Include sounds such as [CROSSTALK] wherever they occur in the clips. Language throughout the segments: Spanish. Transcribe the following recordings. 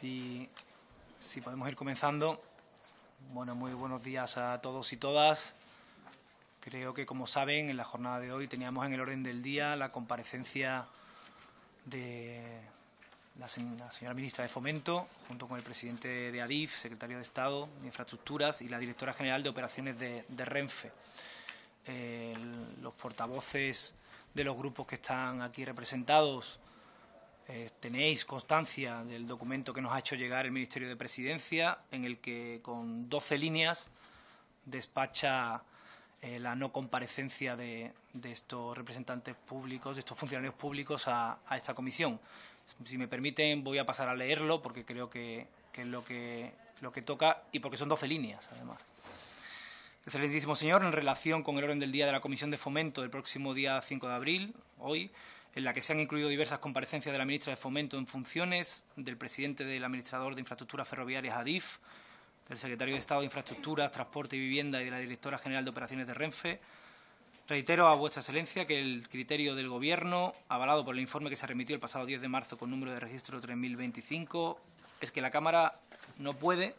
Si, podemos ir comenzando. Bueno, muy buenos días a todos y todas. Creo que, como saben, en la jornada de hoy teníamos en el orden del día la comparecencia de la, señora ministra de Fomento, junto con el presidente de ADIF, secretario de Estado de Infraestructuras y la directora general de Operaciones de, Renfe. los portavoces de los grupos que están aquí representados eh, tenéis constancia del documento que nos ha hecho llegar el Ministerio de Presidencia, en el que con 12 líneas despacha eh, la no comparecencia de, estos representantes públicos, de estos funcionarios públicos a, esta comisión. Si me permiten, voy a pasar a leerlo porque creo que, es lo que, lo que toca y porque son 12 líneas, además. Excelentísimo señor, en relación con el orden del día de la Comisión de Fomento del próximo día 5 de abril, hoy, en la que se han incluido diversas comparecencias de la ministra de Fomento en funciones, del presidente del administrador de infraestructuras ferroviarias ADIF, del secretario de Estado de Infraestructuras, Transporte y Vivienda y de la directora general de Operaciones de Renfe. Reitero a vuestra excelencia que el criterio del Gobierno, avalado por el informe que se remitió el pasado 10 de marzo con número de registro 3025, es que la Cámara no puede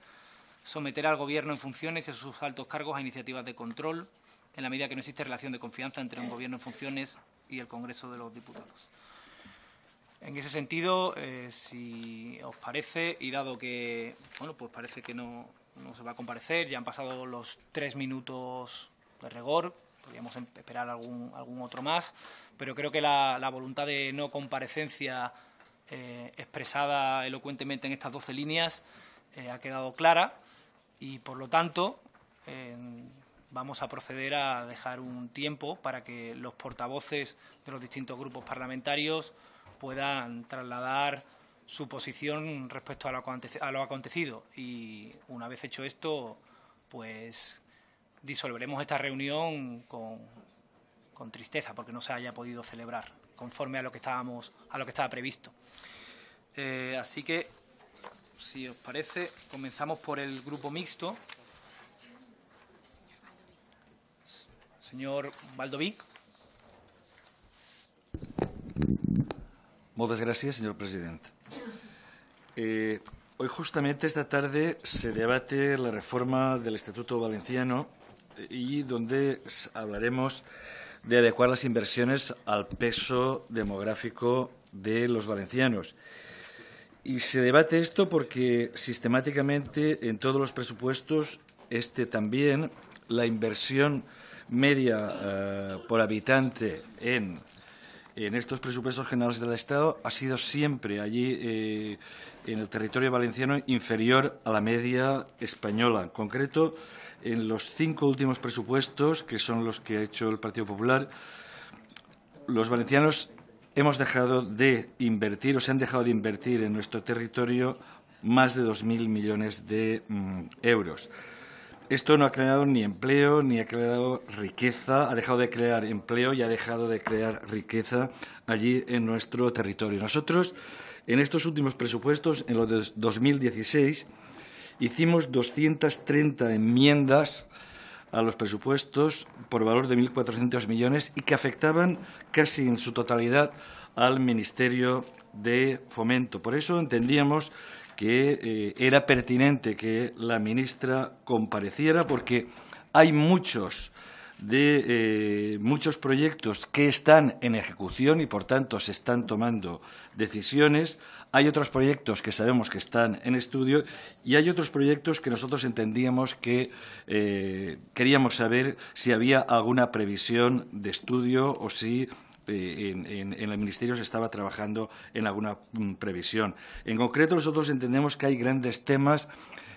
someter al Gobierno en funciones y a sus altos cargos a iniciativas de control en la medida que no existe relación de confianza entre un Gobierno en funciones y el Congreso de los Diputados. En ese sentido, eh, si os parece, y dado que, bueno, pues parece que no, se va a comparecer, ya han pasado los tres minutos de rigor, podríamos em-, esperar algún, algún otro más, pero creo que la, voluntad de no comparecencia eh, expresada elocuentemente en estas doce líneas eh, ha quedado clara y, por lo tanto, vamos a proceder a dejar un tiempo para que los portavoces de los distintos grupos parlamentarios puedan trasladar su posición respecto a lo, acontecido. Y una vez hecho esto, pues disolveremos esta reunión con, tristeza porque no se haya podido celebrar conforme a lo que estábamos a lo que estaba previsto. Eh, así que, si os parece, comenzamos por el grupo mixto. Señor Valdoví. Muchas gracias, señor presidente. Eh, hoy justamente esta tarde se debate la reforma del Estatuto Valenciano eh, y donde hablaremos de adecuar las inversiones al peso demográfico de los valencianos. Y se debate esto porque sistemáticamente en todos los presupuestos, este también, la inversión media eh, por habitante en, estos presupuestos generales del Estado ha sido siempre allí eh, en el territorio valenciano inferior a la media española. En concreto, en los cinco últimos presupuestos, que son los que ha hecho el Partido Popular, los valencianos hemos dejado de invertir o se han dejado de invertir en nuestro territorio más de 2.000 millones de mm, euros. Esto no ha creado ni empleo, ni ha creado riqueza, ha dejado de crear empleo y ha dejado de crear riqueza allí en nuestro territorio. Nosotros, en estos últimos presupuestos, en los de 2016, hicimos 230 enmiendas a los presupuestos por valor de 1.400 millones y que afectaban casi en su totalidad al Ministerio de Fomento. Por eso entendíamos que eh, era pertinente que la ministra compareciera porque hay muchos de eh, muchos proyectos que están en ejecución y por tanto se están tomando decisiones. Hay otros proyectos que sabemos que están en estudio y hay otros proyectos que nosotros entendíamos que eh, queríamos saber si había alguna previsión de estudio o si eh, en, el Ministerio se estaba trabajando en alguna mm, previsión. En concreto, nosotros entendemos que hay grandes temas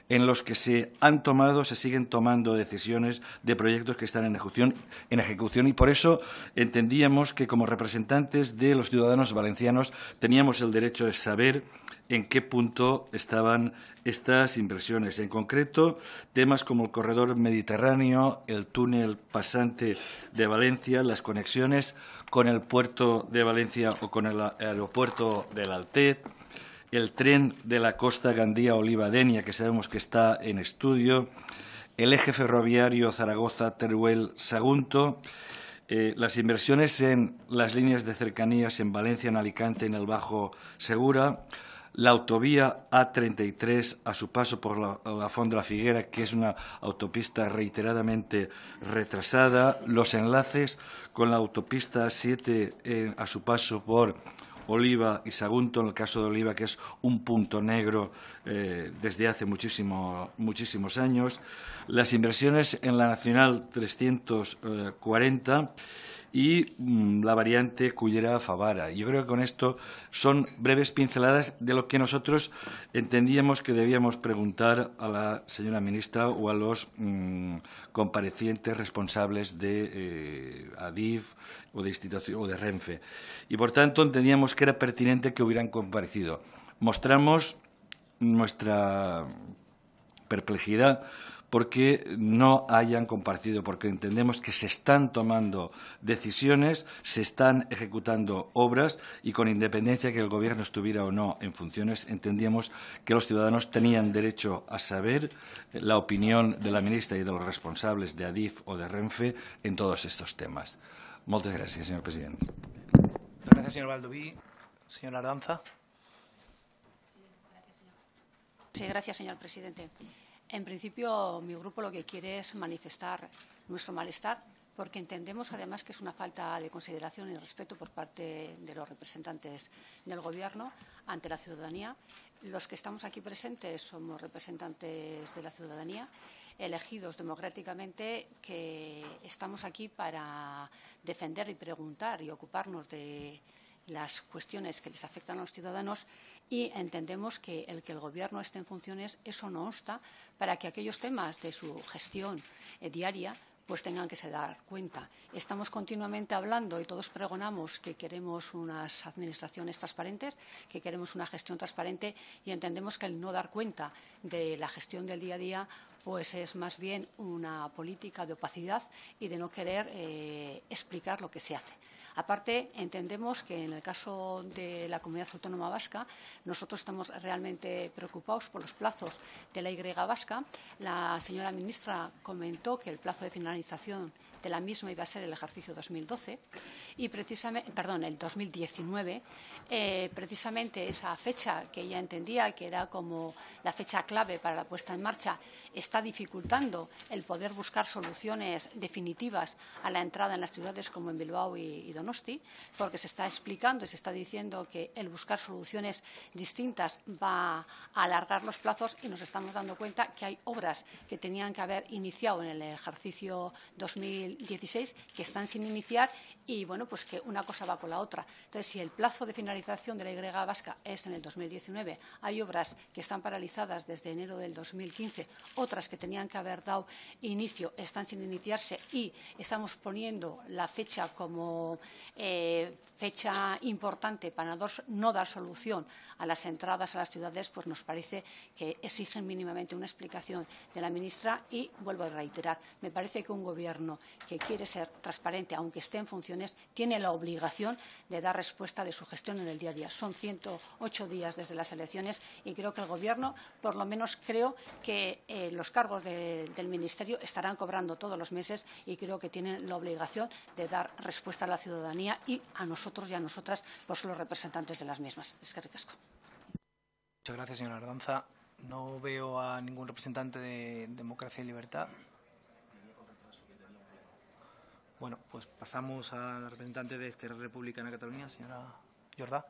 en los que se han tomado, se siguen tomando decisiones de proyectos que están en ejecución, y por eso entendíamos que como representantes de los ciudadanos valencianos teníamos el derecho de saber en qué punto estaban estas inversiones. En concreto, temas como el corredor mediterráneo, el túnel pasante de Valencia, las conexiones con el puerto de Valencia o con el aeropuerto del Altet, el tren de la costa gandía oliva denia que sabemos que está en estudio, el eje ferroviario Zaragoza-Teruel-Sagunto, eh, las inversiones en las líneas de cercanías en Valencia, en Alicante, en el Bajo Segura, la autovía A33 a su paso por la, Fonda de la Figuera, que es una autopista reiteradamente retrasada, los enlaces con la autopista 7 eh, a su paso por Oliva y Sagunto, en el caso de Oliva, que es un punto negro eh, desde hace muchísimos años, las inversiones en la Nacional 340 y mm, la variante Cullera Favara. Yo creo que con esto son breves pinceladas de lo que nosotros entendíamos que debíamos preguntar a la señora ministra o a los mm, comparecientes responsables de eh, ADIF o de, o de Renfe. Y por tanto entendíamos que era pertinente que hubieran comparecido. Mostramos nuestra perplejidad porque no hayan compartido, porque entendemos que se están tomando decisiones, se están ejecutando obras y con independencia de que el Gobierno estuviera o no en funciones, entendíamos que los ciudadanos tenían derecho a saber la opinión de la ministra y de los responsables de Adif o de Renfe en todos estos temas. Muchas gracias, señor presidente. Gracias, señor Señor Sí, gracias, señor presidente. En principio, mi grupo lo que quiere es manifestar nuestro malestar, porque entendemos además que es una falta de consideración y respeto por parte de los representantes del Gobierno ante la ciudadanía. Los que estamos aquí presentes somos representantes de la ciudadanía, elegidos democráticamente, que estamos aquí para defender y preguntar y ocuparnos de las cuestiones que les afectan a los ciudadanos y entendemos que el que el Gobierno esté en funciones, eso no obsta para que aquellos temas de su gestión eh, diaria pues tengan que se dar cuenta. Estamos continuamente hablando y todos pregonamos que queremos unas administraciones transparentes, que queremos una gestión transparente y entendemos que el no dar cuenta de la gestión del día a día pues es más bien una política de opacidad y de no querer eh, explicar lo que se hace. Aparte, entendemos que en el caso de la comunidad autónoma vasca, nosotros estamos realmente preocupados por los plazos de la Y vasca. La señora ministra comentó que el plazo de finalización de la misma iba a ser el ejercicio 2012 y precisamente, perdón, el 2019, eh, precisamente esa fecha que ella entendía que era como la fecha clave para la puesta en marcha está dificultando el poder buscar soluciones definitivas a la entrada en las ciudades como en Bilbao y, y Donosti, porque se está explicando y se está diciendo que el buscar soluciones distintas va a alargar los plazos y nos estamos dando cuenta que hay obras que tenían que haber iniciado en el ejercicio 2019 2016 que están sin iniciar y, bueno, pues que una cosa va con la otra. Entonces, si el plazo de finalización de la Y vasca es en el 2019, hay obras que están paralizadas desde enero del 2015, otras que tenían que haber dado inicio están sin iniciarse y estamos poniendo la fecha como eh, fecha importante para no dar solución a las entradas a las ciudades, pues nos parece que exigen mínimamente una explicación de la ministra y vuelvo a reiterar, me parece que un gobierno que quiere ser transparente, aunque esté en funciones, tiene la obligación de dar respuesta de su gestión en el día a día. Son 108 días desde las elecciones y creo que el Gobierno, por lo menos creo que eh, los cargos del Ministerio estarán cobrando todos los meses y creo que tienen la obligación de dar respuesta a la ciudadanía y a nosotros y a nosotras por los representantes de las mismas. Es que Muchas gracias, señora Ardanza. No veo a ningún representante de Democracia y Libertad. Bueno, pues pasamos a la representante de Esquerra Republicana de Cataluña, señora Jordá.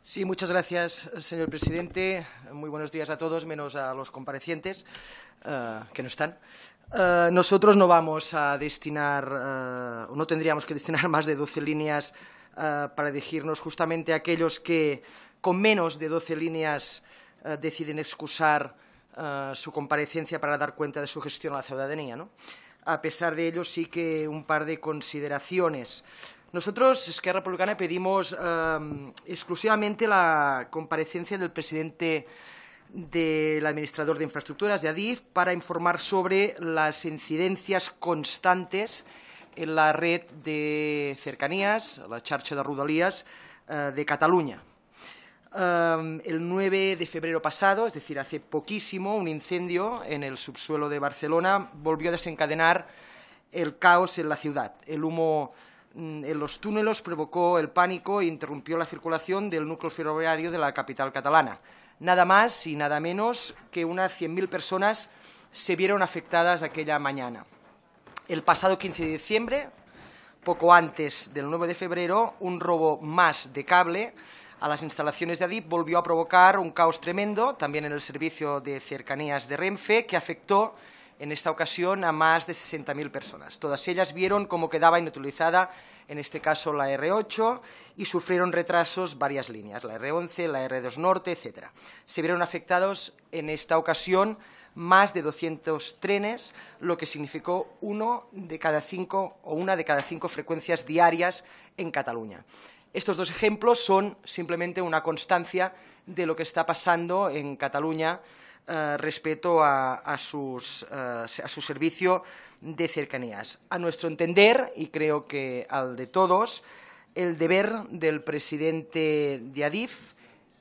Sí, muchas gracias, señor presidente. Muy buenos días a todos, menos a los comparecientes eh, que no están. Eh, nosotros no vamos a destinar, eh, o no tendríamos que destinar [LAUGHS] más de 12 líneas para dirigirnos justamente a aquellos que con menos de 12 líneas deciden excusar su comparecencia para dar cuenta de su gestión a la ciudadanía. ¿no? a pesar de ello, sí que un par de consideraciones. Nosotros, Esquerra Republicana, pedimos em, exclusivamente la comparecencia del presidente del administrador de infraestructuras de ADIF para informar sobre las incidencias constantes en la red de cercanías, la charcha de rodalies eh, de Cataluña el 9 de febrero pasado, es decir, hace poquísimo, un incendio en el subsuelo de Barcelona volvió a desencadenar el caos en la ciudad. El humo mm, en los túneles provocó el pánico e interrumpió la circulación del núcleo ferroviario de la capital catalana. Nada más y nada menos que unas 100.000 personas se vieron afectadas aquella mañana. El pasado 15 de diciembre, poco antes del 9 de febrero, un robo más de cable a las instalaciones de Adip volvió a provocar un caos tremendo, también en el servicio de cercanías de Renfe, que afectó en esta ocasión a más de 60.000 personas. Todas ellas vieron cómo quedaba inutilizada, en este caso la R8, y sufrieron retrasos varias líneas, la R11, la R2 Norte, etc. Se vieron afectados en esta ocasión más de 200 trenes, lo que significó uno de cada cinco o una de cada cinco frecuencias diarias en Cataluña. Estos dos ejemplos son simplemente una constancia de lo que está pasando en Cataluña eh, respecto a, eh, a, su servicio de cercanías. A nuestro entender, y creo que al de todos, el deber del presidente de Adif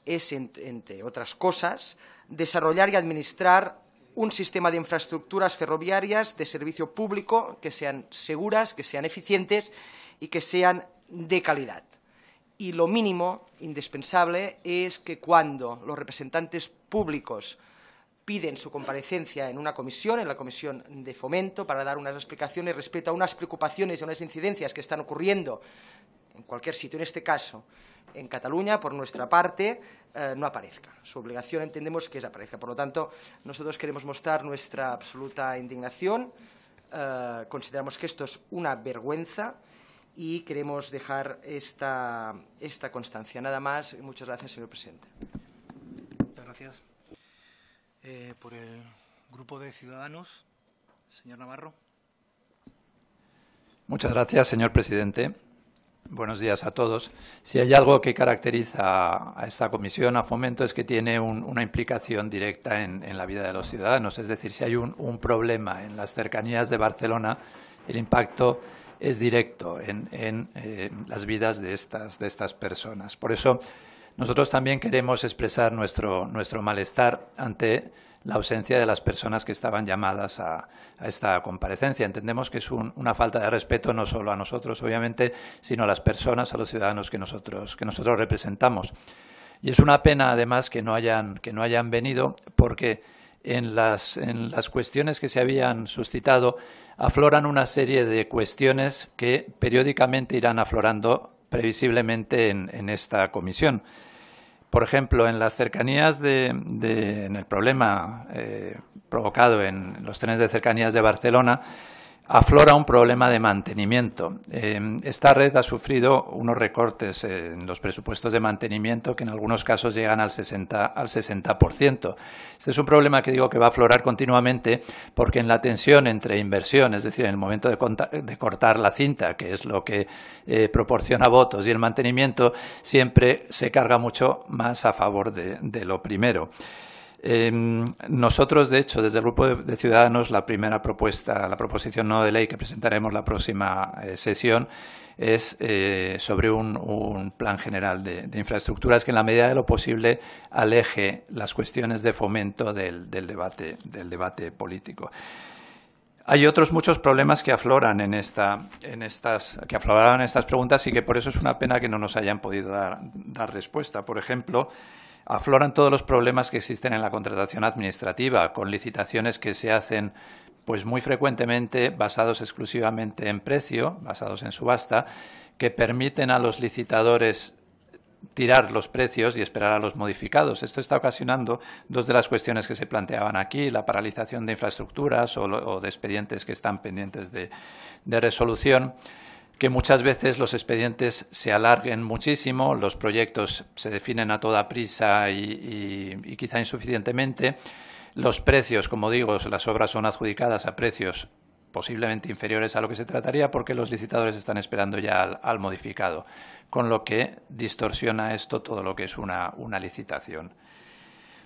es, entre otras cosas, desarrollar y administrar un sistema de infraestructuras ferroviarias de servicio público que sean seguras, que sean eficientes y que sean de calidad. Y lo mínimo indispensable es que cuando los representantes públicos piden su comparecencia en una comisión, en la comisión de fomento, para dar unas explicaciones respecto a unas preocupaciones y unas incidencias que están ocurriendo en cualquier sitio, en este caso en Cataluña, por nuestra parte, eh, no aparezca. Su obligación entendemos que es aparezca. Por lo tanto, nosotros queremos mostrar nuestra absoluta indignación. Eh, consideramos que esto es una vergüenza y queremos dejar esta, constancia. Nada más. Muchas gracias, señor presidente. Muchas gracias. Eh, por el Grupo de Ciudadanos, señor Navarro. Muchas gracias, señor presidente. Buenos días a todos. Si hay algo que caracteriza a esta comisión, a Fomento, es que tiene una implicación directa en, la vida de los ciudadanos. Es decir, si hay un problema en las cercanías de Barcelona, el impacto es directo en, eh, las vidas de estas, personas. Por eso nosotros también queremos expresar nuestro, malestar ante la ausencia de las personas que estaban llamadas a, esta comparecencia. Entendemos que es una falta de respeto no solo a nosotros, obviamente, sino a las personas, a los ciudadanos que nosotros, representamos. Y es una pena, además, que no hayan venido, porque en las, en las cuestiones que se habían suscitado afloran una serie de cuestiones que periódicamente irán aflorando previsiblemente en, en esta comisión. Por ejemplo, en las cercanías de, en el problema eh, provocado en los trenes de cercanías de Barcelona, aflora un problema de mantenimiento. Em, esta red ha sufrido unos recortes en los presupuestos de mantenimiento que en algunos casos llegan al 60%. Al Este es un problema que digo que va a aflorar continuamente porque en la tensión entre inversión, es decir, en el momento de, cortar la cinta, que es lo que eh, proporciona votos, y el mantenimiento, siempre se carga mucho más a favor de lo primero. Em, nosotros, de hecho, desde el Grupo de, Ciudadanos, la primera propuesta, la proposición no de ley que presentaremos la próxima eh, sesión es eh, sobre un, plan general de, infraestructuras que, en la medida de lo posible, aleje las cuestiones de fomento del, debate, político. Hay otros muchos problemas que afloran en, estas, que afloraron estas preguntas y que por eso es una pena que no nos hayan podido dar respuesta. Por ejemplo, afloran todos los problemas que existen en la contratación administrativa, con licitaciones que se hacen pues muy frecuentemente basados exclusivamente en precio, basados en subasta, que permiten a los licitadores tirar los precios y esperar a los modificados. Esto está ocasionando dos de las cuestiones que se planteaban aquí, la paralización de infraestructuras o, de expedientes que están pendientes de resolución que muchas veces los expedientes se alarguen muchísimo, los proyectos se definen a toda prisa y, quizá insuficientemente, los precios, como digo, las obras son adjudicadas a precios posiblemente inferiores a lo que se trataría porque los licitadores están esperando ya al, modificado, con lo que distorsiona esto todo lo que es una licitación.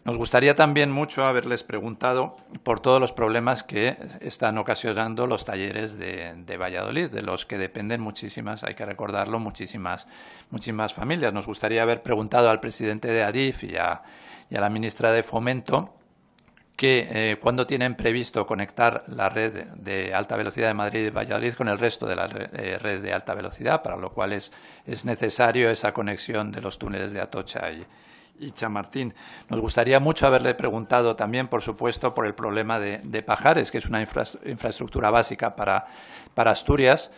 Nos gustaría también mucho haberles preguntado por todos los problemas que están ocasionando los talleres de, Valladolid, de los que dependen muchísimas, hay que recordarlo, muchísimas, muchísimas familias. Nos gustaría haber preguntado al presidente de Adif y a, la ministra de Fomento que eh, cuándo tienen previsto conectar la red de alta velocidad de Madrid y Valladolid con el resto de la eh, red, de alta velocidad, para lo cual es, es necesario esa conexión de los túneles de Atocha y, y Chamartín. Nos gustaría mucho haberle preguntado también, por supuesto, por el problema de, Pajares, que es una infraestructura básica para, Asturias,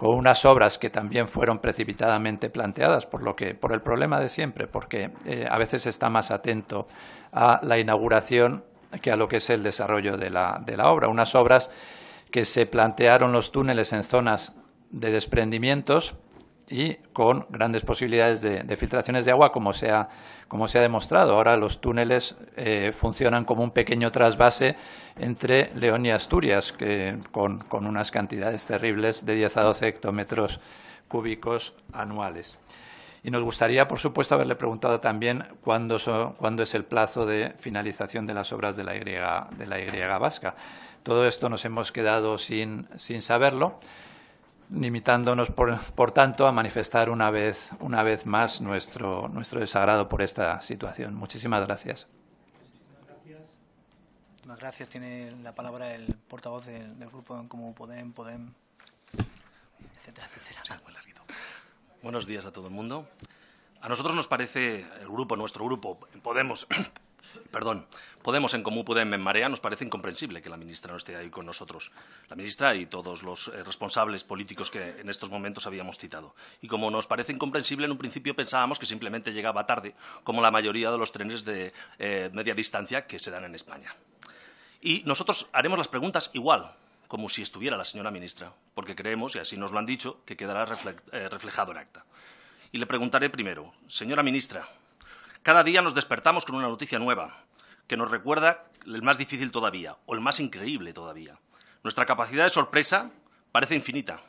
o unas obras que también fueron precipitadamente planteadas, por, lo que, por el problema de siempre, porque eh, a veces está más atento a la inauguración que a lo que es el desarrollo de de la obra. Unas obras que se plantearon los túneles en zonas de desprendimientos y con grandes posibilidades de, filtraciones de agua, como se ha, como se ha demostrado. Ahora los túneles eh, funcionan como un pequeño trasvase entre León y Asturias, que, con, unas cantidades terribles de 10 a 12 hectómetros cúbicos anuales. Y nos gustaría, por supuesto, haberle preguntado también cuándo, cuándo, es el plazo de finalización de las obras de la Y, de la vasca. Todo esto nos hemos quedado sin, sin saberlo limitándonos por, por, tanto a manifestar una vez, una vez más nuestro, nuestro desagrado por esta situación. Muchísimas gracias. Muchísimas gracias. gracias. Tiene la palabra el portavoz del, del grupo como Podem, Podem, etcétera, etcétera. Buenos días a todo el mundo. A nosotros nos parece, el grupo, nuestro grupo, Podemos, Perdón. Podemos en común podemos en Marea nos parece incomprensible que la ministra no esté ahí con nosotros. La ministra y todos los eh, responsables políticos que en estos momentos habíamos citado. Y como nos parece incomprensible, en un principio pensábamos que simplemente llegaba tarde, como la mayoría de los trenes de eh, media distancia que se dan en España. Y nosotros haremos las preguntas igual, como si estuviera la señora ministra, porque creemos, y así nos lo han dicho, que quedará eh, reflejado en acta. Y le preguntaré primero, señora ministra, cada día nos despertamos con una noticia nueva, que nos recuerda el más difícil todavía, o el más increíble todavía. Nuestra capacidad de sorpresa parece infinita.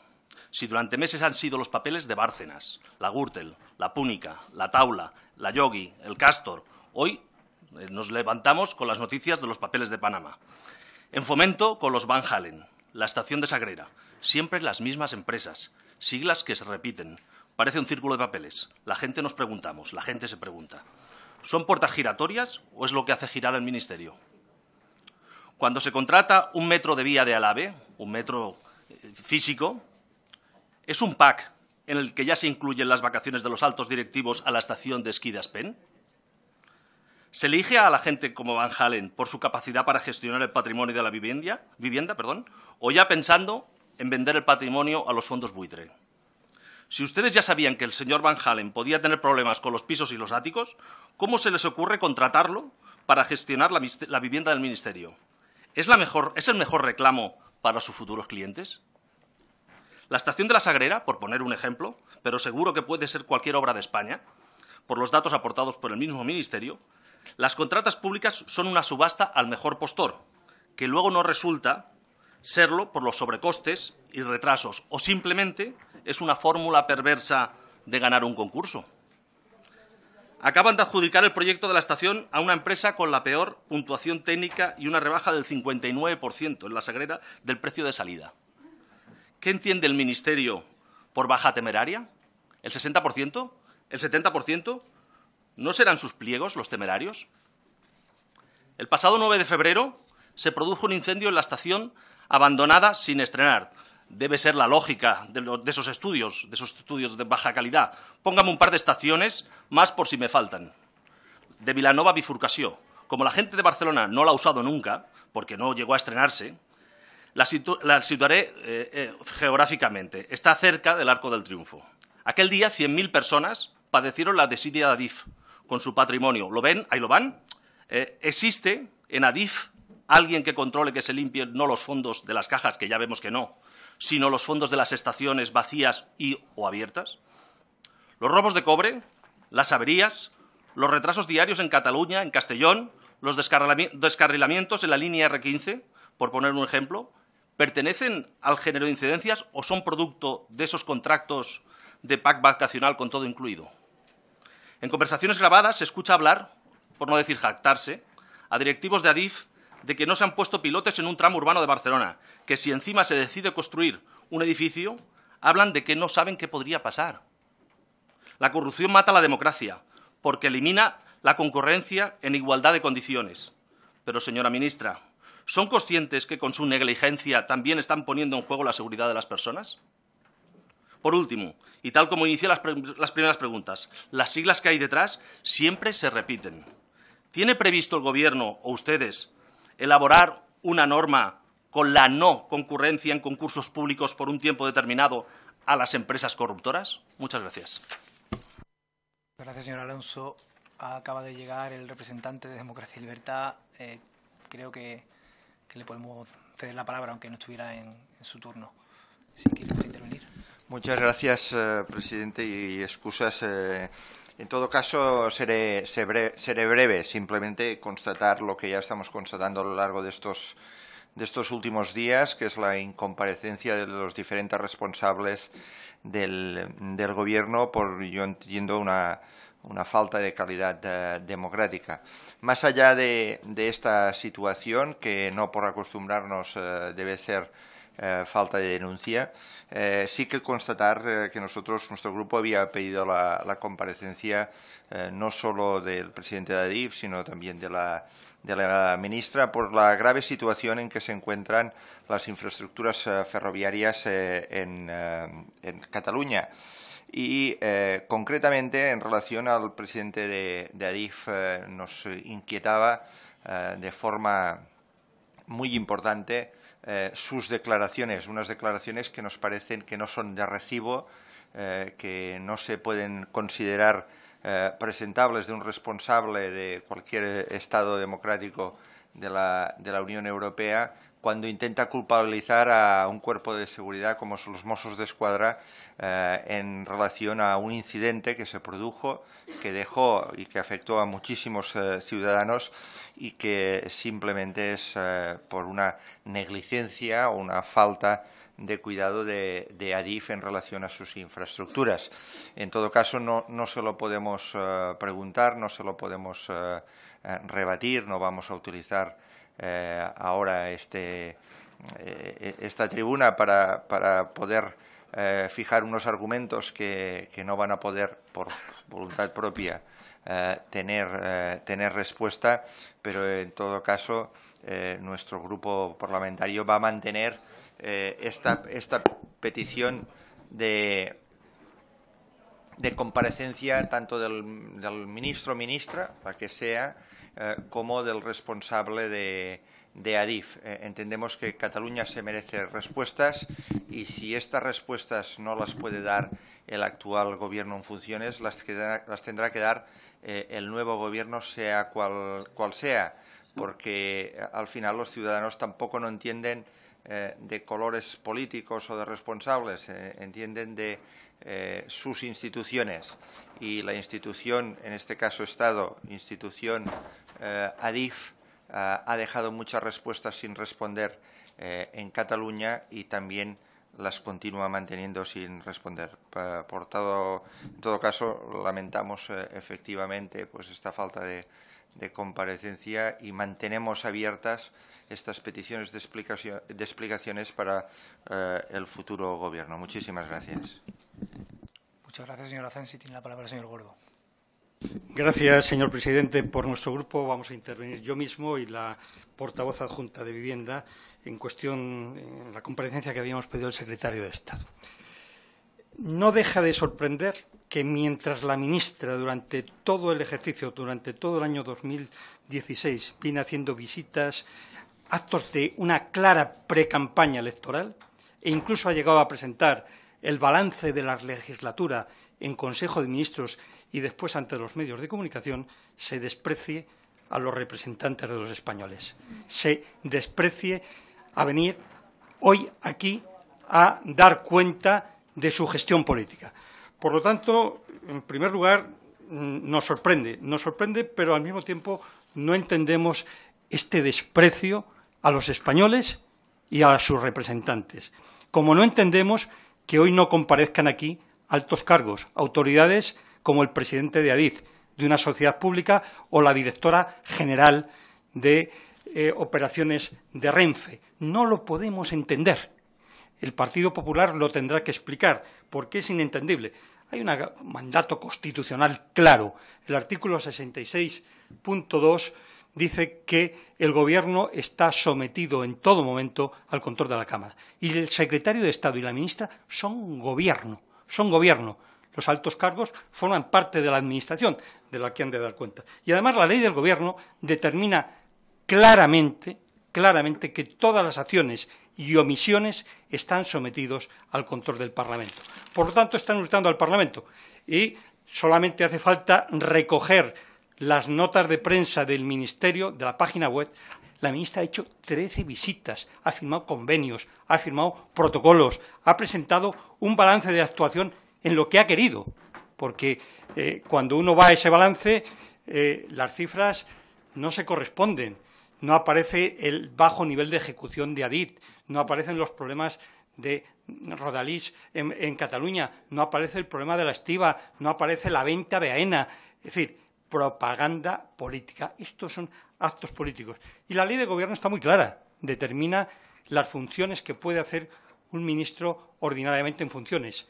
Si durante meses han sido los papeles de Bárcenas, la Gürtel, la Púnica, la Taula, la Yogi, el Castor, hoy eh, nos levantamos con las noticias de los papeles de Panamá. En fomento con los Van Halen, la estación de Sagrera, siempre las mismas empresas, siglas que se repiten, Parece un círculo de papeles. La gente nos preguntamos, la gente se pregunta. ¿Son puertas giratorias o es lo que hace girar el Ministerio? Cuando se contrata un metro de vía de Alave, un metro eh, físico, es un pack en el que ya se incluyen las vacaciones de los altos directivos a la estación de Esquidas Penn? ¿Se elige a la gente como Van Halen por su capacidad para gestionar el patrimonio de la vivienda, vivienda o ya pensando en vender el patrimonio a los fondos buitre? Si ustedes ya sabían que el señor Van Halen podía tener problemas con los pisos y los áticos, ¿cómo se les ocurre contratarlo para gestionar la, vivienda del Ministerio? ¿Es el mejor reclamo para sus futuros clientes? La estación de la Sagrera, por poner un ejemplo, pero seguro que puede ser cualquier obra de España, por los datos aportados por el mismo Ministerio, las contratas públicas son una subasta al mejor postor, que luego no resulta serlo por los sobrecostes y retrasos, o simplemente es una fórmula perversa de ganar un concurso. Acaban de adjudicar el proyecto de la estación a una empresa con la peor puntuación técnica y una rebaja del 59% en la sagrera del precio de salida. ¿Qué entiende el Ministerio por baja temeraria? ¿El 60%? ¿El 70%? ¿No serán sus pliegos los temerarios? El pasado 9 de febrero se produjo un incendio en la estación abandonada sin estrenar, debe ser la lógica de, esos estudios, de esos estudios de baja calidad. Póngame un par de estaciones más por si me faltan. De Vilanova a Como la gente de Barcelona no la ha usado nunca, porque no llegó a estrenarse, la, situaré eh, eh, geográficamente. Está cerca del Arco del Triunfo. Aquel día 100.000 personas padecieron la desidia de Adif con su patrimonio. ¿Lo ven? Ahí lo van. Eh, existe en Adif alguien que controle que se limpien no los fondos de las cajas, que ya vemos que no, sino los fondos de las estaciones vacías y o abiertas? ¿Los robos de cobre? ¿Las averías? ¿Los retrasos diarios en Cataluña, en Castellón? ¿Los descarrilamientos en la línea R15? Por poner un ejemplo. ¿Pertenecen al género de incidencias o son producto de esos contratos de PAC vacacional con todo incluido? En conversaciones grabadas se escucha hablar, por no decir jactarse, a directivos de Adif de que no se han puesto pilotes en un tramo urbano de Barcelona, que si encima se decide construir un edificio, hablan de que no saben qué podría pasar. La corrupción mata la democracia, porque elimina la concurrencia en igualdad de condiciones. Pero, señora ministra, ¿son conscientes que con su negligencia también están poniendo en juego la seguridad de las personas? Por último, y tal como inicié las, las, primeras preguntas, las siglas que hay detrás siempre se repiten. ¿Tiene previsto el Gobierno o ustedes elaborar una norma con la no concurrencia en concursos públicos por un tiempo determinado a las empresas corruptoras? Muchas gracias. Gracias, señor Alonso. Acaba de llegar el representante de Democracia y Libertad. Eh, creo que, le podemos ceder la palabra, aunque no estuviera en, su turno. Si quiere intervenir. Muchas gracias, eh, presidente, y excusas. Eh, en todo caso, seré, breve, simplemente constatar lo que ya estamos constatando a lo largo de estos, últimos días, que es la incomparecencia de los diferentes responsables del, Gobierno por, yo entiendo, una, falta de calidad eh, democrática. Más allá de, esta situación, que no por acostumbrarnos eh, debe ser eh, falta de denuncia. Eh, sí que constatar eh, que nosotros, nuestro grupo había pedido la, comparecencia no solo del presidente de ADIF, sino también de la, ministra por la grave situación en que se encuentran las infraestructuras ferroviarias en, Cataluña. Y concretamente, en relación al presidente de, de ADIF, nos inquietaba de forma muy importante eh, sus declaraciones, unas declaraciones que nos parecen que no son de recibo, eh, que no se pueden considerar eh, presentables de un responsable de cualquier Estado democrático de la Unión Europea cuando intenta culpabilizar a un cuerpo de seguridad como son los Mossos de Escuadra eh, en relación a un incidente que se produjo, que dejó y que afectó a muchísimos eh, ciudadanos y que simplemente es eh, por una negligencia o una falta de cuidado de, Adif en relación a sus infraestructuras. En todo caso, no se lo podemos preguntar, no se lo podemos rebatir, no vamos a utilizar eh, ahora este, eh, esta tribuna para, poder eh, fijar unos argumentos que, no van a poder, por voluntad propia, tener, respuesta, pero en todo caso nuestro grupo parlamentario va a mantener esta, petición de de comparecencia tanto del, ministro ministra, para que sea, eh, como del responsable de, Adif. Eh, entendemos que Cataluña se merece respuestas y si estas respuestas no las puede dar el actual gobierno en funciones, las, tendrá que dar eh, el nuevo gobierno, sea cual, sea, porque al final los ciudadanos tampoco no entienden de colores políticos o de responsables, entienden de, eh, sus instituciones y la institución, en este caso Estado, institución eh, ADIF, eh, ha dejado muchas respuestas sin responder en Cataluña y también las continúa manteniendo sin responder. Por todo, en todo caso, lamentamos efectivamente pues esta falta de, comparecencia y mantenemos abiertas estas peticiones de, explicaciones para el futuro Gobierno. Muchísimas gracias. Muchas gracias, señora Censi. Tiene la palabra el señor Gordo. Gracias, señor presidente. Por nuestro grupo vamos a intervenir yo mismo y la portavoz adjunta de Vivienda en cuestión la comparecencia que habíamos pedido el secretario de Estado. No deja de sorprender que mientras la ministra durante todo el ejercicio, durante todo el año 2016, viene haciendo visitas, actos de una clara precampaña electoral e incluso ha llegado a presentar el balance de la legislatura en Consejo de Ministros y después ante los medios de comunicación se desprecie a los representantes de los españoles. Se desprecie a venir hoy aquí a dar cuenta de su gestión política. Por lo tanto, en primer lugar, mm, nos sorprende, nos sorprende, pero al mismo tiempo no entendemos este desprecio a los españoles y a sus representantes. Como no entendemos que hoy no comparezcan aquí altos cargos, autoridades como el presidente de Adif, de una sociedad pública, o la directora general de eh, operaciones de Renfe. No lo podemos entender. El Partido Popular lo tendrá que explicar, porque es inentendible. Hay un mandato constitucional claro. El artículo 66.2 dice que el Gobierno está sometido en todo momento al control de la Cámara. Y el secretario de Estado y la ministra son Gobierno, son Gobierno. Los altos cargos forman parte de la Administración, de la que han de dar cuenta. Y además la ley del Gobierno determina claramente, claramente que todas las acciones y omisiones están sometidos al control del Parlamento. Por lo tanto, están hurtando al Parlamento y solamente hace falta recoger las notas de prensa del Ministerio, de la página web, la ministra ha hecho 13 visitas, ha firmado convenios, ha firmado protocolos, ha presentado un balance de actuación en lo que ha querido, porque eh, cuando uno va a ese balance, eh, las cifras no se corresponden, no aparece el bajo nivel de ejecución de Adit, no aparecen los problemas de Rodalís en, en Cataluña, no aparece el problema de la estiva, no aparece la venta de AENA. Es decir, propaganda política. Estos son actos políticos. Y la ley de gobierno está muy clara. Determina las funciones que puede hacer un ministro ordinariamente en funciones.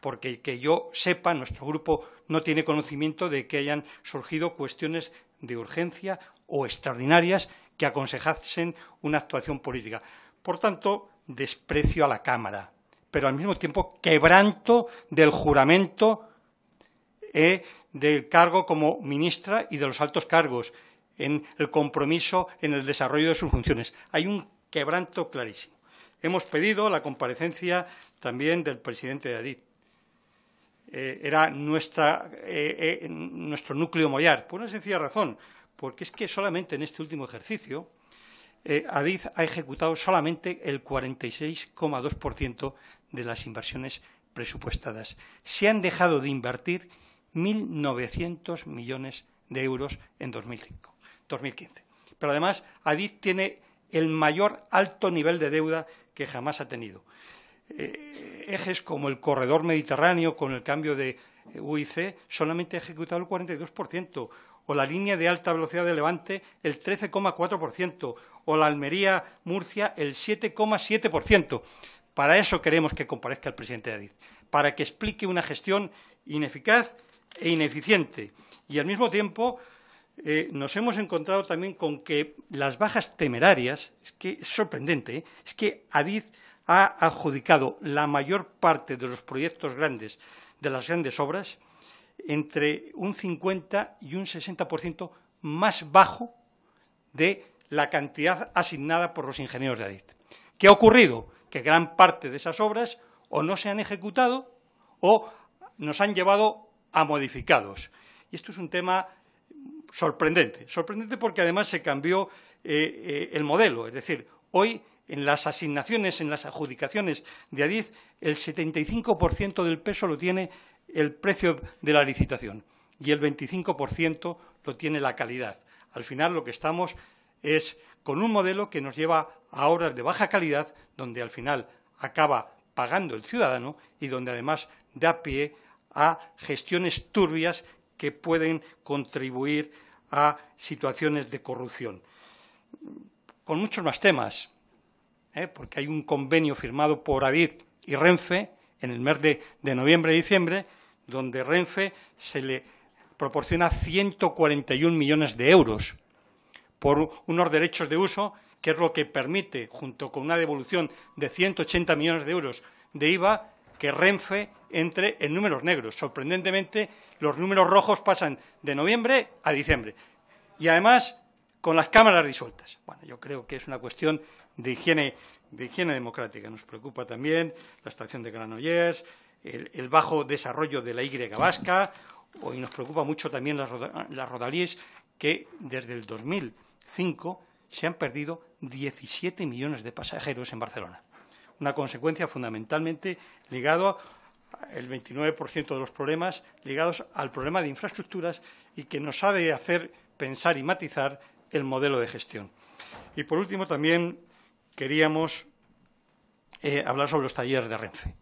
Porque que yo sepa, nuestro grupo no tiene conocimiento de que hayan surgido cuestiones de urgencia o extraordinarias que aconsejasen una actuación política. Por tanto, desprecio a la Cámara, pero al mismo tiempo quebranto del juramento e, del cargo como ministra y de los altos cargos, en el compromiso en el desarrollo de sus funciones. Hay un quebranto clarísimo. Hemos pedido la comparecencia también del presidente de Adid. Eh, era eh, eh, nuestro núcleo mollar, por una sencilla razón, porque es que solamente en este último ejercicio eh, ha ejecutado solamente el 46,2% de las inversiones presupuestadas. Se han dejado de invertir 1.900 millones de euros en 2005, 2015. Pero además, Adif tiene el mayor alto nivel de deuda que jamás ha tenido. Eh, ejes como el corredor mediterráneo con el cambio de eh, UIC solamente ha ejecutado el 42%, o la línea de alta velocidad de Levante el 13,4%, o la Almería-Murcia el 7,7%. Para eso queremos que comparezca el presidente de Adif, para que explique una gestión ineficaz e ineficiente. Y al mismo tiempo eh, nos hemos encontrado también con que las bajas temerarias, es que es sorprendente, ¿eh? es que Adif ha adjudicado la mayor parte de los proyectos grandes, de las grandes obras, entre un 50 y un 60% más bajo de la cantidad asignada por los ingenieros de Adif. ¿Qué ha ocurrido? Que gran parte de esas obras o no se han ejecutado o nos han llevado a modificados. Y esto es un tema sorprendente, sorprendente porque además se cambió eh, eh, el modelo, es decir, hoy en las asignaciones, en las adjudicaciones de ADIZ, el 75% del peso lo tiene el precio de la licitación y el 25% lo tiene la calidad. Al final lo que estamos es con un modelo que nos lleva a obras de baja calidad, donde al final acaba pagando el ciudadano y donde además da pie a gestiones turbias que pueden contribuir a situaciones de corrupción. Con muchos más temas, ¿eh? porque hay un convenio firmado por Adif y Renfe en el mes de, de noviembre y diciembre, donde Renfe se le proporciona 141 millones de euros por unos derechos de uso, que es lo que permite, junto con una devolución de 180 millones de euros de IVA, que Renfe entre en números negros. Sorprendentemente, los números rojos pasan de noviembre a diciembre. Y además, con las cámaras disueltas. Bueno, yo creo que es una cuestión de higiene, democrática. Nos preocupa también la estación de Granollers, el, bajo desarrollo de la Y vasca, y nos preocupa mucho también las, las rodalíes que desde el 2005 se han perdido 17 millones de pasajeros en Barcelona una consecuencia fundamentalmente ligada al 29% de los problemas ligados al problema de infraestructuras y que nos ha de hacer pensar y matizar el modelo de gestión. Y por último, también queríamos eh, hablar sobre los talleres de Renfe.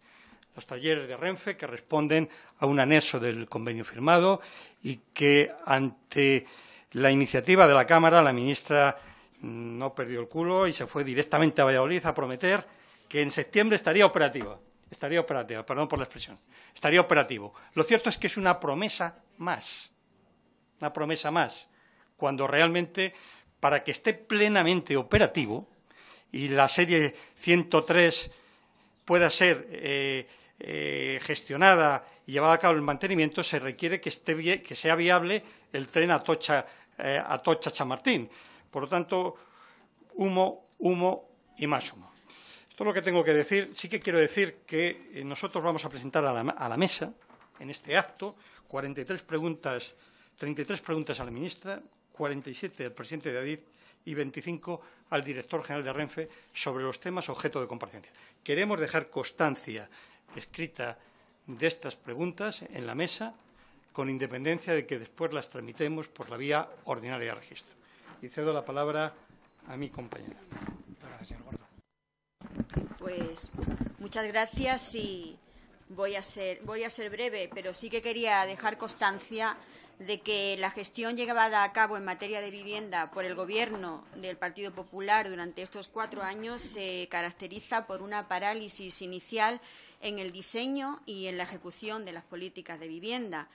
Los talleres de Renfe que responden a un anexo del convenio firmado y que ante la iniciativa de la Cámara la ministra mm, no perdió el culo y se fue directamente a Valladolid a prometer que en septiembre estaría operativa. Estaría operativa, perdón por la expresión. Estaría operativo. Lo cierto es que es una promesa más. Una promesa más. Cuando realmente, para que esté plenamente operativo y la serie 103 pueda ser eh, eh, gestionada y llevada a cabo el mantenimiento, se requiere que, sea viable el tren Atocha, eh, Atocha-Chamartín. Por lo tanto, humo, humo y más humo es lo que tengo que decir, sí que quiero decir que eh, nosotros vamos a presentar a la, mesa, en este acto, 43 preguntas, 33 preguntas a la ministra, 47 al presidente de Adif y 25 al director general de Renfe sobre los temas objeto de comparecencia. Queremos dejar constancia escrita de estas preguntas en la mesa con independencia de que después las tramitemos por la vía ordinaria de registro. Y cedo la palabra a mi compañera. gracias, señor Gordo. Pues muchas gracias y voy a ser, voy a ser breve, pero sí que quería dejar constancia de que la gestión llevada a cabo en materia de vivienda por el Gobierno del Partido Popular durante estos cuatro años se caracteriza por una parálisis inicial en el diseño y en la ejecución de las políticas de vivienda,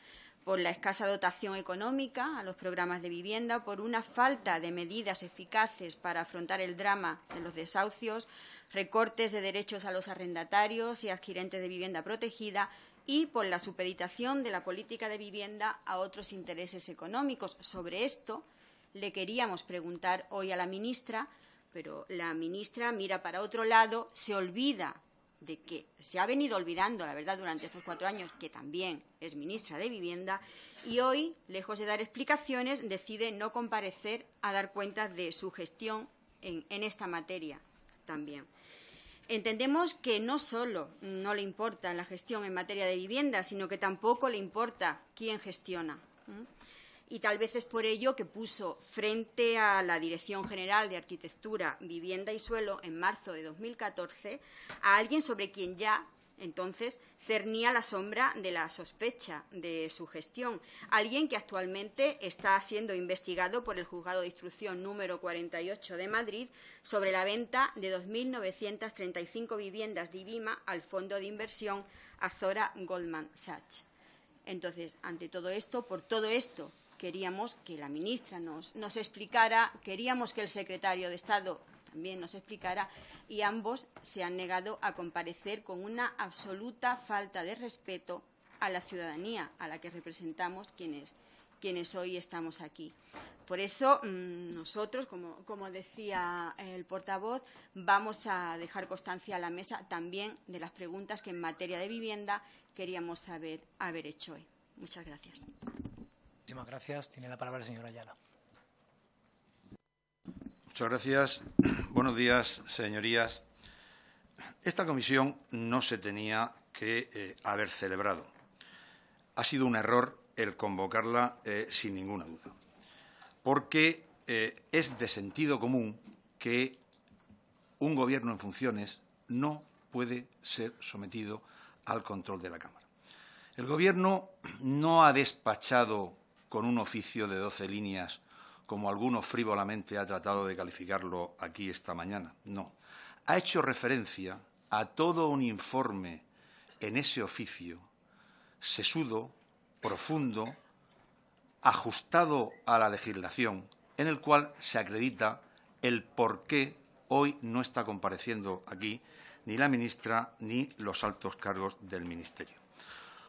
por la escasa dotación económica a los programas de vivienda, por una falta de medidas eficaces para afrontar el drama de los desahucios, recortes de derechos a los arrendatarios y adquirentes de vivienda protegida y por la supeditación de la política de vivienda a otros intereses económicos. Sobre esto le queríamos preguntar hoy a la ministra, pero la ministra mira para otro lado, se olvida de que se ha venido olvidando, la verdad, durante estos cuatro años, que también es ministra de Vivienda, y hoy, lejos de dar explicaciones, decide no comparecer a dar cuenta de su gestión en esta materia también. Entendemos que no solo no le importa la gestión en materia de vivienda, sino que tampoco le importa quién gestiona. Y tal vez es por ello que puso frente a la Dirección General de Arquitectura, Vivienda y Suelo en marzo de 2014 a alguien sobre quien ya entonces, cernía la sombra de la sospecha de su gestión. Alguien que actualmente está siendo investigado por el Juzgado de Instrucción número 48 de Madrid sobre la venta de 2.935 viviendas de IBIMA al fondo de inversión Azora Goldman Sachs. Entonces, ante todo esto, por todo esto, queríamos que la ministra nos, nos explicara, queríamos que el secretario de Estado también nos explicará, y ambos se han negado a comparecer con una absoluta falta de respeto a la ciudadanía a la que representamos quienes, quienes hoy estamos aquí. Por eso mm, nosotros, como, como, decía el portavoz, vamos a dejar constancia a la mesa también de las preguntas que en materia de vivienda queríamos haber, haber hecho hoy. Muchas gracias. Muchísimas gracias. Tiene la palabra la señora Ayala. Muchas gracias. [CLEARS THROAT] Buenos días, señorías. Esta comisión no se tenía que eh, haber celebrado. Ha sido un error el convocarla eh, sin ninguna duda, porque eh, es de sentido común que un gobierno en funciones no puede ser sometido al control de la Cámara. El gobierno no ha despachado con un oficio de doce líneas como algunos frívolamente ha tratado de calificarlo aquí esta mañana. No. Ha hecho referencia a todo un informe en ese oficio, sesudo, profundo, ajustado a la legislación, en el cual se acredita el por qué hoy no está compareciendo aquí ni la ministra ni los altos cargos del Ministerio.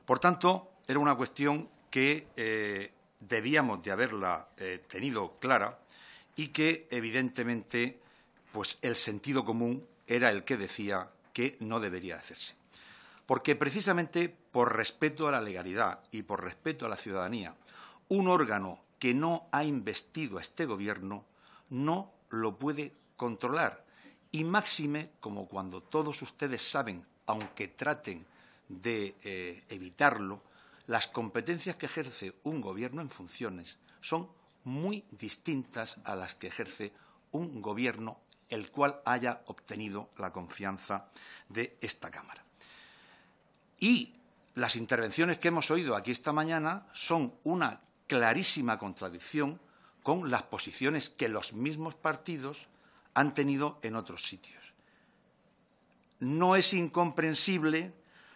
Por tanto, era una cuestión que eh, debíamos de haberla eh, tenido clara y que evidentemente pues el sentido común era el que decía que no debería hacerse. Porque precisamente por respeto a la legalidad y por respeto a la ciudadanía, un órgano que no ha investido a este gobierno no lo puede controlar. Y máxime como cuando todos ustedes saben, aunque traten de eh, evitarlo, las competencias que ejerce un gobierno en funciones son muy distintas a las que ejerce un gobierno el cual haya obtenido la confianza de esta Cámara. Y las intervenciones que hemos oído aquí esta mañana son una clarísima contradicción con las posiciones que los mismos partidos han tenido en otros sitios. No es incomprensible,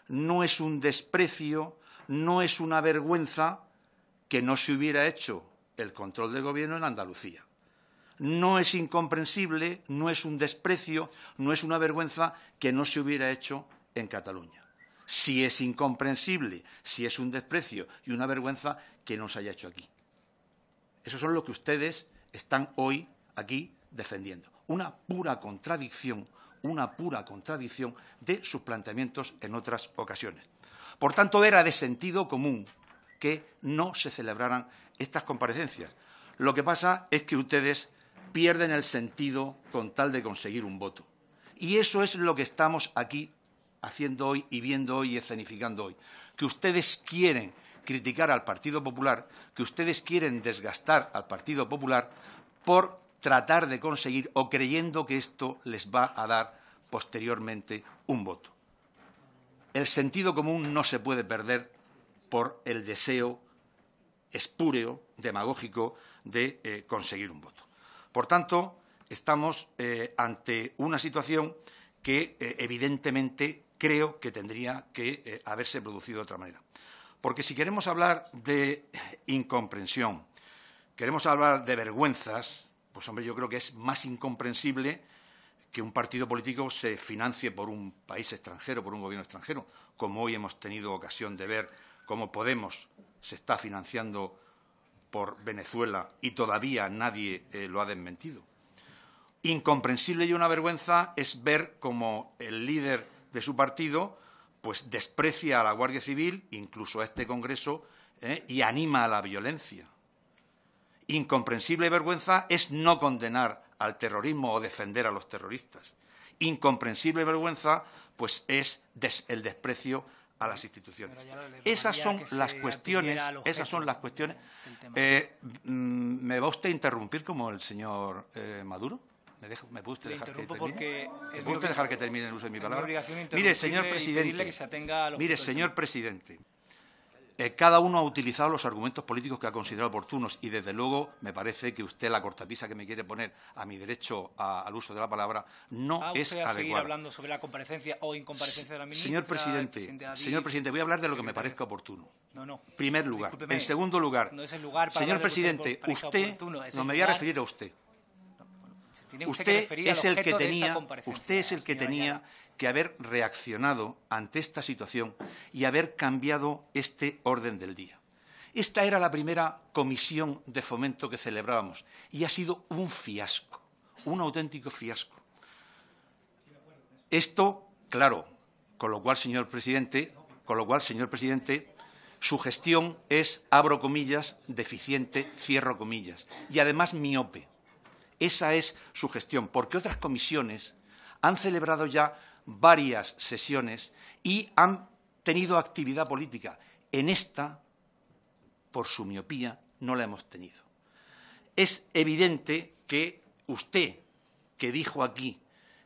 no es un desprecio, no es una vergüenza que no se hubiera hecho el control del Gobierno en Andalucía. No es incomprensible, no es un desprecio, no es una vergüenza que no se hubiera hecho en Cataluña. Si es incomprensible, si es un desprecio y una vergüenza que no se haya hecho aquí. Eso son lo que ustedes están hoy aquí defendiendo. Una pura contradicción una pura contradicción de sus planteamientos en otras ocasiones. Por tanto, era de sentido común que no se celebraran estas comparecencias. Lo que pasa es que ustedes pierden el sentido con tal de conseguir un voto. Y eso es lo que estamos aquí haciendo hoy y viendo hoy y escenificando hoy. Que ustedes quieren criticar al Partido Popular, que ustedes quieren desgastar al Partido Popular por tratar de conseguir o creyendo que esto les va a dar posteriormente un voto. El sentido común no se puede perder por el deseo espúreo, demagógico, de eh, conseguir un voto. Por tanto, estamos eh, ante una situación que eh, evidentemente creo que tendría que haberse producido de otra manera. Porque si queremos hablar de incomprensión, queremos hablar de vergüenzas, pues hombre, yo creo que es más incomprensible que un partido político se financie por un país extranjero, por un gobierno extranjero, como hoy hemos tenido ocasión de ver cómo Podemos se está financiando por Venezuela y todavía nadie eh, lo ha desmentido. Incomprensible y una vergüenza es ver cómo el líder de su partido pues, desprecia a la Guardia Civil, incluso a este Congreso, eh, y anima a la violencia. Incomprensible vergüenza es no condenar al terrorismo o defender a los terroristas. Incomprensible vergüenza, pues es el desprecio a las instituciones. Esas son las cuestiones, esas son las cuestiones. ¿Me va usted a interrumpir como el señor eh, Maduro? ¿Me, puede usted dejar que termine? el uso de mi palabra? mire, señor presidente, eh, cada uno ha utilizado los argumentos políticos que ha considerado oportunos y, desde luego, me parece que usted, la cortapisa que me quiere poner a mi derecho al uso de la palabra, no ah, es adecuada. seguir hablando sobre la comparecencia o incomparecencia de la ministra? Señor presidente, señor presidente, voy a hablar de lo que me parezca oportuno. No, no. Primer lugar. En segundo lugar, señor presidente, usted, no me voy a referir a usted. Usted, usted, es el que tenía, usted es el que tenía que haber reaccionado ante esta situación y haber cambiado este orden del día. Esta era la primera comisión de fomento que celebrábamos y ha sido un fiasco, un auténtico fiasco. Esto, claro, con lo cual, señor presidente, con lo cual, señor presidente, su gestión es, abro comillas, deficiente, cierro comillas, y además miope. Esa es su gestión, porque otras comisiones han celebrado ya varias sesiones y han tenido actividad política. En esta, por su miopía, no la hemos tenido. Es evidente que usted, que dijo aquí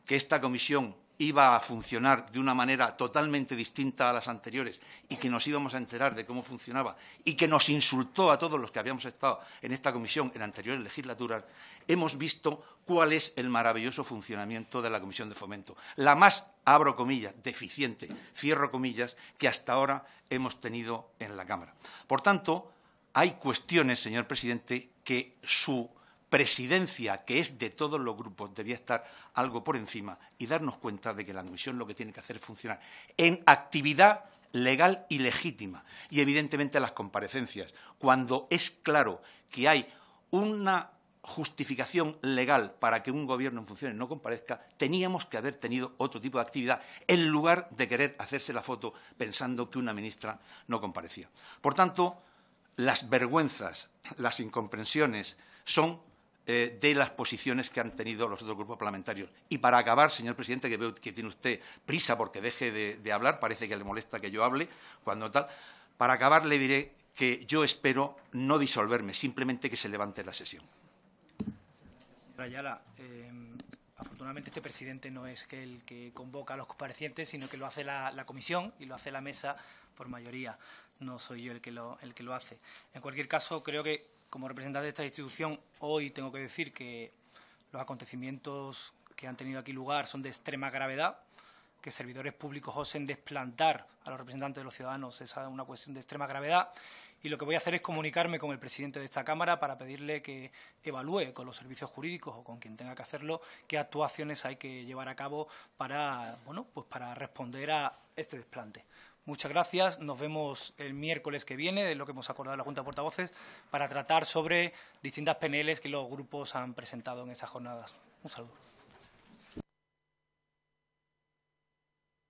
que esta comisión iba a funcionar de una manera totalmente distinta a las anteriores y que nos íbamos a enterar de cómo funcionaba y que nos insultó a todos los que habíamos estado en esta comisión en anteriores legislaturas, hemos visto cuál es el maravilloso funcionamiento de la Comisión de Fomento, la más, abro comillas, deficiente, cierro comillas, que hasta ahora hemos tenido en la Cámara. Por tanto, hay cuestiones, señor presidente, que su presidencia, que es de todos los grupos, debía estar algo por encima y darnos cuenta de que la comisión lo que tiene que hacer es funcionar en actividad legal y legítima. Y evidentemente las comparecencias, cuando es claro que hay una justificación legal para que un gobierno funcione y no comparezca, teníamos que haber tenido otro tipo de actividad en lugar de querer hacerse la foto pensando que una ministra no comparecía. Por tanto, las vergüenzas, las incomprensiones son eh, de las posiciones que han tenido los otros grupos parlamentarios. Y para acabar, señor presidente, que veo que tiene usted prisa porque deje de, hablar, parece que le molesta que yo hable, cuando tal, para acabar le diré que yo espero no disolverme, simplemente que se levante la sesión. Rayala, eh, afortunadamente este presidente no es el que convoca a los comparecientes, sino que lo hace la, comisión y lo hace la mesa por mayoría. No soy yo el que el que lo hace. En cualquier caso, creo que como representante de esta institución, hoy tengo que decir que los acontecimientos que han tenido aquí lugar son de extrema gravedad, que servidores públicos osen desplantar a los representantes de los ciudadanos es una cuestión de extrema gravedad y lo que voy a hacer es comunicarme con el presidente de esta Cámara para pedirle que evalúe con los servicios jurídicos o con quien tenga que hacerlo qué actuaciones hay que llevar a cabo para, bueno, pues para responder a este desplante. Muchas gracias. Nos vemos el miércoles que viene, de lo que hemos acordado en la Junta de Portavoces, para tratar sobre distintas PNLs que los grupos han presentado en esas jornadas. Un saludo.